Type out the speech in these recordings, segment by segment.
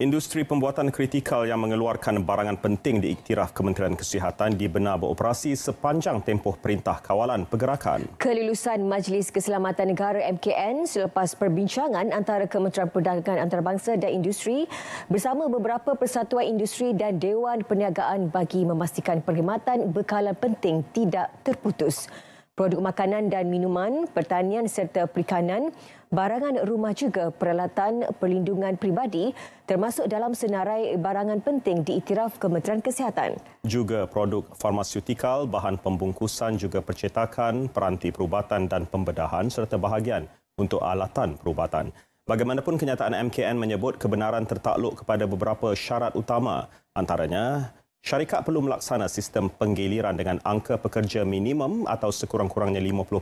Industri pembuatan kritikal yang mengeluarkan barangan penting diiktiraf Kementerian Kesihatan dibenar beroperasi sepanjang tempoh perintah kawalan pergerakan. Kelulusan Majlis Keselamatan Negara MKN selepas perbincangan antara Kementerian Perdagangan Antarabangsa dan Industri bersama beberapa persatuan industri dan Dewan Perniagaan bagi memastikan perkhidmatan bekalan penting tidak terputus produk makanan dan minuman, pertanian serta perikanan, barangan rumah juga peralatan perlindungan peribadi termasuk dalam senarai barangan penting diiktiraf Kementerian Kesihatan. Juga produk farmasiutikal, bahan pembungkusan juga percetakan, peranti perubatan dan pembedahan serta bahagian untuk alatan perubatan. Bagaimanapun kenyataan MKN menyebut kebenaran tertakluk kepada beberapa syarat utama antaranya Syarikat perlu melaksana sistem penggiliran dengan angka pekerja minimum atau sekurang-kurangnya 50%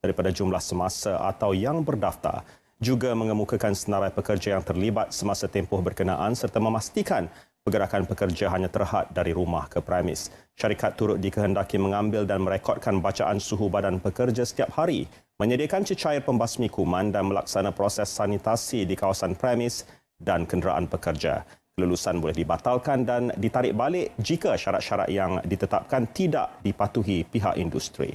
daripada jumlah semasa atau yang berdaftar. Juga mengemukakan senarai pekerja yang terlibat semasa tempoh berkenaan serta memastikan pergerakan pekerja hanya terhad dari rumah ke premis. Syarikat turut dikehendaki mengambil dan merekodkan bacaan suhu badan pekerja setiap hari, menyediakan cecair pembasmi kuman dan melaksana proses sanitasi di kawasan premis dan kenderaan pekerja lulusan boleh dibatalkan dan ditarik balik jika syarat-syarat yang ditetapkan tidak dipatuhi pihak industri.